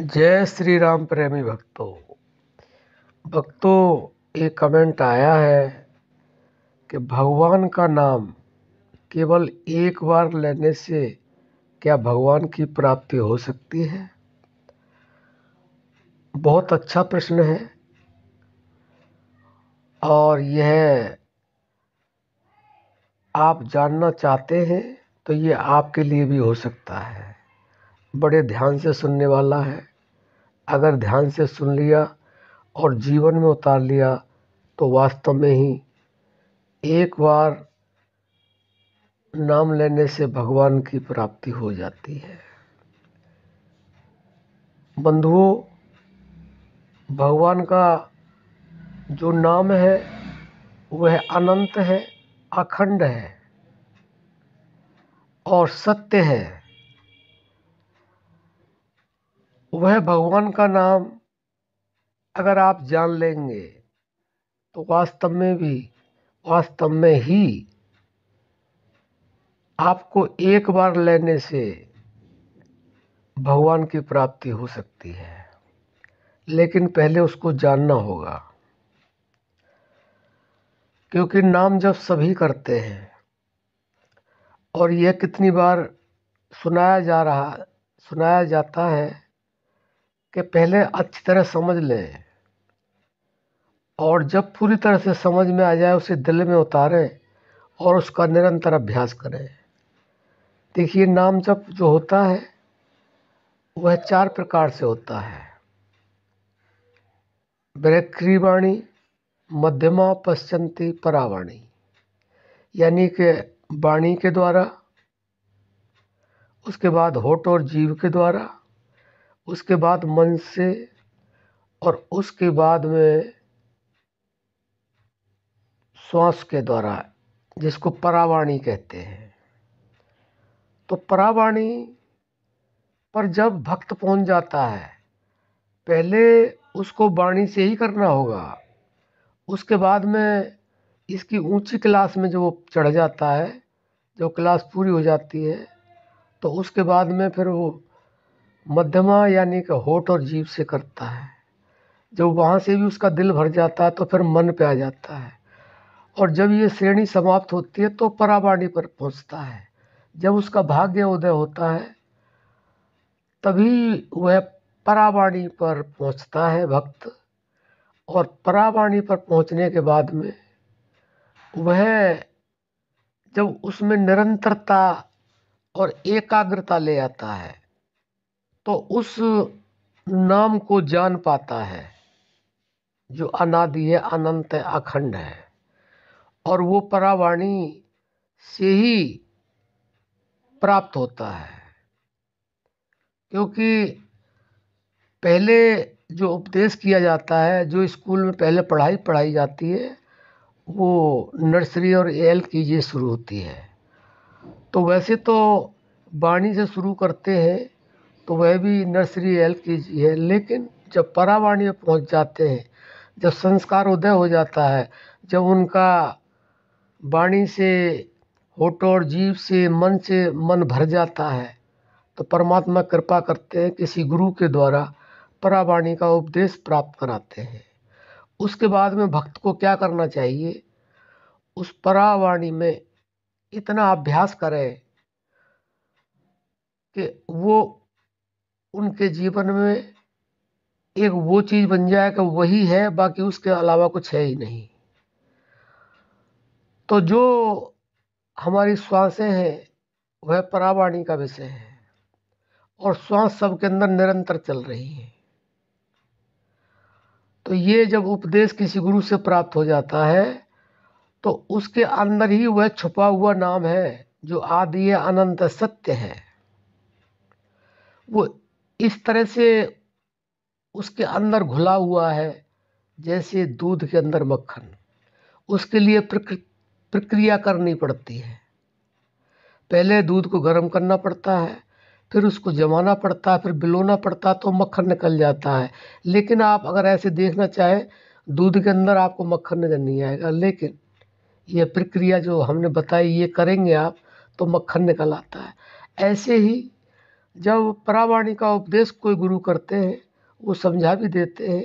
जय श्री राम प्रेमी भक्तों भक्तों एक कमेंट आया है कि भगवान का नाम केवल एक बार लेने से क्या भगवान की प्राप्ति हो सकती है बहुत अच्छा प्रश्न है और यह आप जानना चाहते हैं तो ये आपके लिए भी हो सकता है बड़े ध्यान से सुनने वाला है अगर ध्यान से सुन लिया और जीवन में उतार लिया तो वास्तव में ही एक बार नाम लेने से भगवान की प्राप्ति हो जाती है बंधुओं भगवान का जो नाम है वह अनंत है अखंड है और सत्य है वह भगवान का नाम अगर आप जान लेंगे तो वास्तव में भी वास्तव में ही आपको एक बार लेने से भगवान की प्राप्ति हो सकती है लेकिन पहले उसको जानना होगा क्योंकि नाम जब सभी करते हैं और यह कितनी बार सुनाया जा रहा सुनाया जाता है कि पहले अच्छी तरह समझ लें और जब पूरी तरह से समझ में आ जाए उसे दिल में उतारें और उसका निरंतर अभ्यास करें देखिए नाम जप जो होता है वह चार प्रकार से होता है ब्रैक्री मध्यमा पश्चंती परावाणी यानी कि वाणी के द्वारा उसके बाद होठ और जीव के द्वारा उसके बाद मन से और उसके बाद में श्वास के द्वारा जिसको परावाणी कहते हैं तो परावाणी पर जब भक्त पहुंच जाता है पहले उसको वाणी से ही करना होगा उसके बाद में इसकी ऊंची क्लास में जो वो चढ़ जाता है जो क्लास पूरी हो जाती है तो उसके बाद में फिर वो मध्यमा यानी कि होठ और जीव से करता है जब वहाँ से भी उसका दिल भर जाता है तो फिर मन पे आ जाता है और जब ये श्रेणी समाप्त होती है तो परावाणी पर पहुँचता है जब उसका भाग्य उदय होता है तभी वह परावाणी पर पहुँचता है भक्त और परावाणी पर पहुँचने के बाद में वह जब उसमें निरंतरता और एकाग्रता ले आता है तो उस नाम को जान पाता है जो अनादि है अनंत है अखंड है और वो परावाणी से ही प्राप्त होता है क्योंकि पहले जो उपदेश किया जाता है जो स्कूल में पहले पढ़ाई पढ़ाई जाती है वो नर्सरी और एल की शुरू होती है तो वैसे तो वाणी से शुरू करते हैं तो वह भी नर्सरी एल के जी है लेकिन जब में पहुँच जाते हैं जब संस्कार उदय हो जाता है जब उनका वाणी से होठ और जीव से मन से मन भर जाता है तो परमात्मा कृपा करते हैं किसी गुरु के द्वारा परावाणी का उपदेश प्राप्त कराते हैं उसके बाद में भक्त को क्या करना चाहिए उस परावाणी में इतना अभ्यास करें कि वो उनके जीवन में एक वो चीज़ बन जाए कि वही है बाकी उसके अलावा कुछ है ही नहीं तो जो हमारी श्वासें हैं वह परावाणी का विषय है और श्वास सबके अंदर निरंतर चल रही है तो ये जब उपदेश किसी गुरु से प्राप्त हो जाता है तो उसके अंदर ही वह छुपा हुआ नाम है जो आदि अनंत सत्य है वो इस तरह से उसके अंदर घुला हुआ है जैसे दूध के अंदर मक्खन उसके लिए प्रक्रिया करनी पड़ती है पहले दूध को गर्म करना पड़ता है फिर उसको जमाना पड़ता है फिर बिलोना पड़ता है तो मक्खन निकल जाता है लेकिन आप अगर ऐसे देखना चाहें दूध के अंदर आपको मक्खन नजर नहीं आएगा लेकिन यह प्रक्रिया जो हमने बताई ये करेंगे आप तो मक्खन निकल आता है ऐसे ही जब परावाणी का उपदेश कोई गुरु करते हैं वो समझा भी देते हैं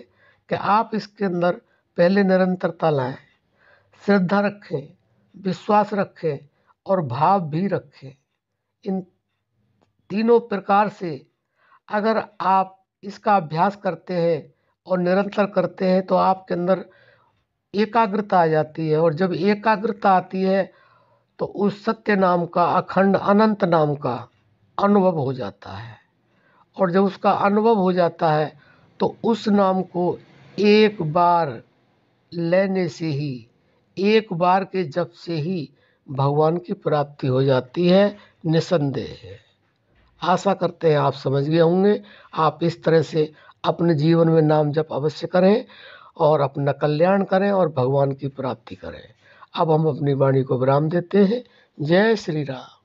कि आप इसके अंदर पहले निरंतरता लाएँ श्रद्धा रखें विश्वास रखें और भाव भी रखें इन तीनों प्रकार से अगर आप इसका अभ्यास करते हैं और निरंतर करते हैं तो आपके अंदर एकाग्रता आ जाती है और जब एकाग्रता आती है तो उस सत्य नाम का अखंड अनंत नाम का अनुभव हो जाता है और जब उसका अनुभव हो जाता है तो उस नाम को एक बार लेने से ही एक बार के जप से ही भगवान की प्राप्ति हो जाती है निसंदेह है आशा करते हैं आप समझ गए होंगे आप इस तरह से अपने जीवन में नाम जप अवश्य करें और अपना कल्याण करें और भगवान की प्राप्ति करें अब हम अपनी वाणी को विराम देते हैं जय श्री राम